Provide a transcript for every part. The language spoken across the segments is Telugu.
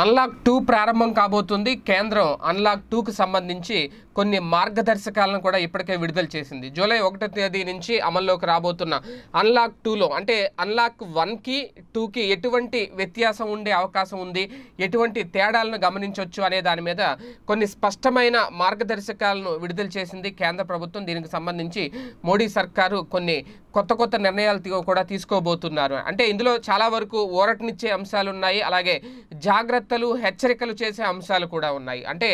అన్లాక్ టూ ప్రారంభం కాబోతుంది కేంద్రం అన్లాక్ టూకు సంబంధించి కొన్ని మార్గదర్శకాలను కూడా ఇప్పటికే విడుదల చేసింది జూలై ఒకటో తేదీ నుంచి అమల్లోకి రాబోతున్న అన్లాక్ టూలో అంటే అన్లాక్ వన్కి టూకి ఎటువంటి వ్యత్యాసం ఉండే అవకాశం ఉంది ఎటువంటి తేడాలను గమనించవచ్చు అనే దాని మీద కొన్ని స్పష్టమైన మార్గదర్శకాలను విడుదల చేసింది కేంద్ర ప్రభుత్వం దీనికి సంబంధించి మోడీ సర్కారు కొన్ని కొత్త కొత్త నిర్ణయాలు కూడా తీసుకోబోతున్నారు అంటే ఇందులో చాలా వరకు ఊరటనిచ్చే అంశాలు ఉన్నాయి అలాగే జాగ్రత్తలు హెచ్చరికలు చేసే అంశాలు కూడా ఉన్నాయి అంటే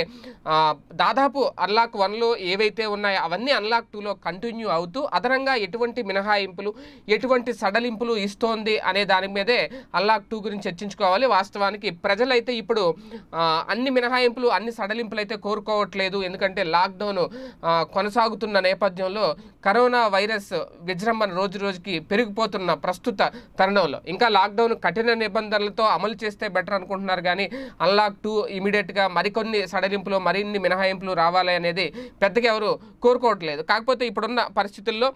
దాదాపు అన్లాక్ వన్లో ఏవైతే ఉన్నాయో అవన్నీ అన్లాక్ టూలో కంటిన్యూ అవుతూ అదనంగా ఎటువంటి మినహాయింపులు ఎటువంటి సడలింపులు ఇస్తోంది అనే దాని మీదే అన్లాక్ టూ గురించి చర్చించుకోవాలి వాస్తవానికి ప్రజలైతే ఇప్పుడు అన్ని మినహాయింపులు అన్ని సడలింపులు అయితే కోరుకోవట్లేదు ఎందుకంటే లాక్డౌన్ కొనసాగుతున్న నేపథ్యంలో కరోనా వైరస్ విజృంభణ అసమానతలు రోజు రోజుకి పెరిగిపోతున్న ప్రస్తుత తరుణంలో ఇంకా లాక్డౌన్ కఠిన నిబంధనలతో అమలు చేస్తే బెటర్ అనుకుంటున్నారు కానీ అన్లాక్ టూ ఇమీడియట్గా మరికొన్ని సడలింపులు మరిన్ని మినహాయింపులు రావాలి అనేది పెద్దగా ఎవరు కోరుకోవట్లేదు కాకపోతే ఇప్పుడున్న పరిస్థితుల్లో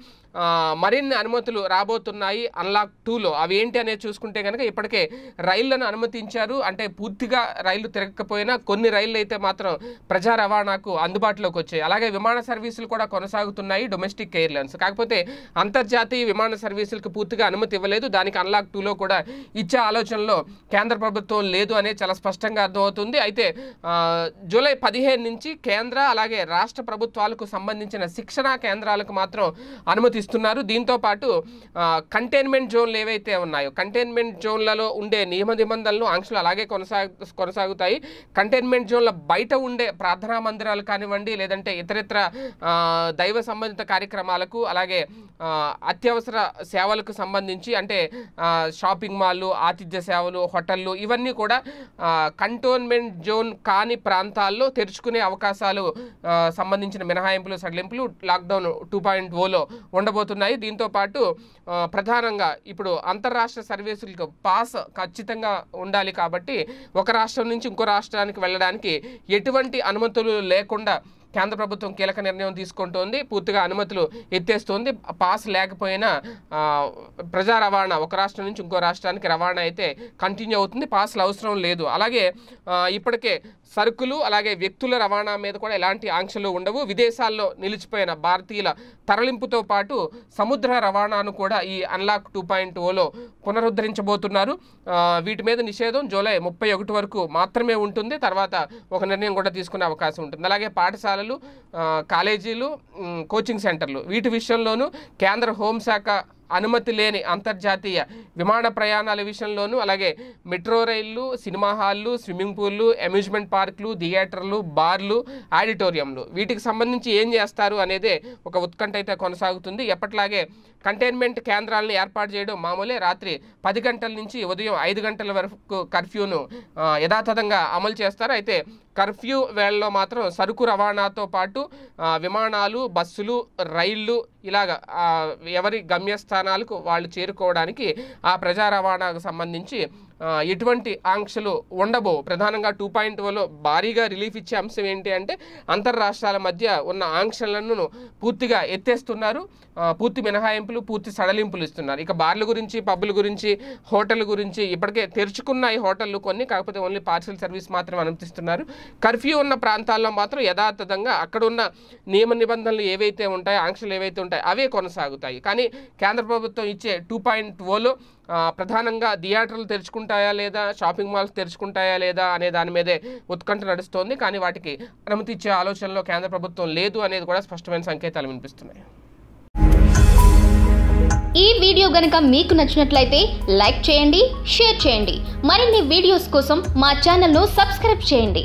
మరిన్ని అనుమతులు రాబోతున్నాయి అన్లాక్ టూలో అవి ఏంటి అనేది చూసుకుంటే కనుక ఇప్పటికే రైళ్లను అనుమతించారు అంటే పూర్తిగా రైళ్లు తిరగకపోయినా కొన్ని రైళ్లు అయితే మాత్రం ప్రజా రవాణాకు అందుబాటులోకి వచ్చాయి అలాగే విమాన సర్వీసులు కూడా కొనసాగుతున్నాయి డొమెస్టిక్ ఎయిర్లైన్స్ కాకపోతే అంతర్జాతీయ అంతర్జాతీయ విమాన సర్వీసులకు పూర్తిగా అనుమతి ఇవ్వలేదు దానికి అన్లాక్ టూలో కూడా ఇచ్చే ఆలోచనలో కేంద్ర ప్రభుత్వం లేదు అనేది చాలా స్పష్టంగా అర్థమవుతుంది అయితే జూలై పదిహేను నుంచి కేంద్ర అలాగే రాష్ట్ర ప్రభుత్వాలకు సంబంధించిన శిక్షణా కేంద్రాలకు మాత్రం అనుమతిస్తున్నారు దీంతో పాటు కంటైన్మెంట్ జోన్లు ఏవైతే ఉన్నాయో కంటైన్మెంట్ జోన్లలో ఉండే నియమ నిబంధనలు ఆంక్షలు అలాగే కొనసాగు కొనసాగుతాయి కంటైన్మెంట్ జోన్ల బయట ఉండే ప్రార్థనా మందిరాలు కానివ్వండి లేదంటే ఇతరత్ర దైవ సంబంధిత కార్యక్రమాలకు అలాగే అత్యవసర సేవలకు సంబంధించి అంటే షాపింగ్ మాల్లు ఆతిథ్య సేవలు హోటళ్ళు ఇవన్నీ కూడా కంటోన్మెంట్ జోన్ కాని ప్రాంతాల్లో తెరుచుకునే అవకాశాలు సంబంధించిన మినహాయింపులు సడలింపులు లాక్డౌన్ టూ పాయింట్ ఓలో ఉండబోతున్నాయి దీంతోపాటు ప్రధానంగా ఇప్పుడు అంతర్రాష్ట్ర సర్వీసులకు పాస్ ఖచ్చితంగా ఉండాలి కాబట్టి ఒక రాష్ట్రం నుంచి ఇంకో రాష్ట్రానికి వెళ్ళడానికి ఎటువంటి అనుమతులు లేకుండా కేంద్ర ప్రభుత్వం కీలక నిర్ణయం తీసుకుంటోంది పూర్తిగా అనుమతులు ఎత్తేస్తోంది పాస్ లేకపోయినా ప్రజా రవాణా ఒక రాష్ట్రం నుంచి ఇంకో రాష్ట్రానికి రవాణా అయితే కంటిన్యూ అవుతుంది పాస్లు అవసరం లేదు అలాగే ఇప్పటికే సరుకులు అలాగే వ్యక్తుల రవాణా మీద కూడా ఎలాంటి ఆంక్షలు ఉండవు విదేశాల్లో నిలిచిపోయిన భారతీయుల తరలింపుతో పాటు సముద్ర రవాణాను కూడా ఈ అన్లాక్ టూ పాయింట్ ఓలో పునరుద్ధరించబోతున్నారు వీటి మీద నిషేధం జూలై ముప్పై ఒకటి వరకు మాత్రమే ఉంటుంది తర్వాత ఒక నిర్ణయం కూడా తీసుకునే అవకాశం ఉంటుంది అలాగే పాఠశాల పాఠశాలలు కాలేజీలు కోచింగ్ సెంటర్లు వీటి విషయంలోనూ కేంద్ర హోంశాఖ అనుమతి లేని అంతర్జాతీయ విమాన ప్రయాణాల విషయంలోనూ అలాగే మెట్రో రైళ్లు సినిమా హాళ్ళు స్విమ్మింగ్ పూల్లు అమ్యూజ్మెంట్ పార్కులు థియేటర్లు బార్లు ఆడిటోరియంలు వీటికి సంబంధించి ఏం చేస్తారు అనేది ఒక ఉత్కంఠ అయితే కొనసాగుతుంది ఎప్పట్లాగే కంటైన్మెంట్ కేంద్రాలను ఏర్పాటు చేయడం మామూలే రాత్రి పది గంటల నుంచి ఉదయం ఐదు గంటల వరకు కర్ఫ్యూను యథాతథంగా అమలు చేస్తారు అయితే కర్ఫ్యూ వేళలో మాత్రం సరుకు రవాణాతో పాటు విమానాలు బస్సులు రైళ్ళు ఇలాగ ఎవరి గమ్యస్థానాలకు వాళ్ళు చేరుకోవడానికి ఆ ప్రజా రవాణాకు సంబంధించి ఎటువంటి ఆంక్షలు ఉండబో ప్రధానంగా టూ పాయింట్ వన్లో భారీగా రిలీఫ్ ఇచ్చే అంశం ఏంటి అంటే అంతర్రాష్ట్రాల మధ్య ఉన్న ఆంక్షలను పూర్తిగా ఎత్తేస్తున్నారు పూర్తి మినహాయింపులు పూర్తి సడలింపులు ఇస్తున్నారు ఇక బార్ల గురించి పబ్బుల గురించి హోటల్ గురించి ఇప్పటికే తెరుచుకున్న ఈ హోటళ్ళు కొన్ని కాకపోతే ఓన్లీ పార్సల్ సర్వీస్ మాత్రం అనుమతిస్తున్నారు కర్ఫ్యూ ఉన్న ప్రాంతాల్లో మాత్రం యథాతథంగా అక్కడున్న నియమ నిబంధనలు ఏవైతే ఉంటాయో ఆంక్షలు ఏవైతే ఉంటాయో అవే కొనసాగుతాయి కానీ కేంద్ర ప్రభుత్వం ఇచ్చే టూ పాయింట్ ఓలో ప్రధానంగా థియేటర్లు తెరుచుకుంటాయా లేదా షాపింగ్ మాల్స్ తెరుచుకుంటాయా లేదా అనే దాని మీదే ఉత్కంఠ నడుస్తోంది కానీ వాటికి అనుమతి ఇచ్చే ఆలోచనలో కేంద్ర ప్రభుత్వం లేదు అనేది కూడా స్పష్టమైన సంకేతాలు వినిపిస్తున్నాయి ఈ వీడియో గనక మీకు నచ్చినట్లయితే లైక్ చేయండి షేర్ చేయండి మరిన్ని వీడియోస్ కోసం మా ఛానల్ను సబ్స్క్రైబ్ చేయండి